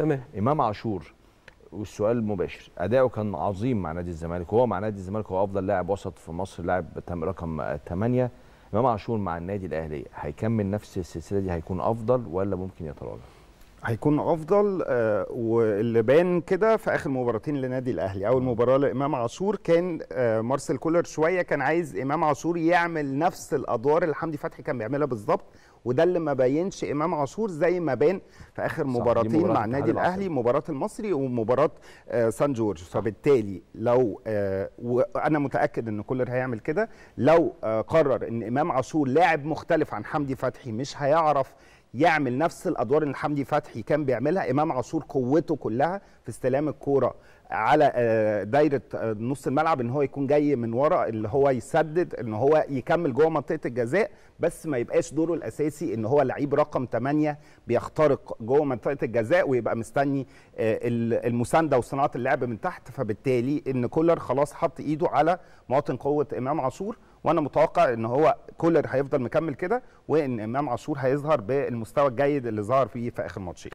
تمام امام عاشور والسؤال مباشر اداؤه كان عظيم مع نادي الزمالك هو مع نادي الزمالك هو افضل لاعب وسط في مصر لاعب رقم 8 امام عاشور مع النادي الاهلي هيكمل نفس السلسله دي هيكون افضل ولا ممكن يتراجع هيكون افضل آه واللي بان كده في اخر مباراتين لنادي الاهلي اول آه. مباراه لامام عاشور كان آه مارسيل كولر شويه كان عايز امام عاشور يعمل نفس الادوار اللي حمدي فتحي كان بيعملها بالظبط وده اللي ما بينش امام عاشور زي ما بان في اخر مباراتين مع النادي الاهلي مباراه المصري ومباراه آه سان جورج فبالتالي لو آه وانا متاكد ان كولر هيعمل كده لو آه قرر ان امام عاشور لاعب مختلف عن حمدي فتحي مش هيعرف يعمل نفس الادوار اللي حمدي فتحي كان بيعملها امام عاشور قوته كلها في استلام الكوره على آه، دايره آه، نص الملعب ان هو يكون جاي من ورا اللي هو يسدد ان هو يكمل جوه منطقه الجزاء بس ما يبقاش دوره الاساسي ان هو لعيب رقم 8 بيخترق جوه منطقه الجزاء ويبقى مستني آه، المسانده وصناعه اللعب من تحت فبالتالي ان كولر خلاص حط ايده على مواطن قوه امام عاشور وانا متوقع ان هو كولر هيفضل مكمل كده وان امام عاشور هيظهر بالمستوى الجيد اللي ظهر فيه في اخر ماتشين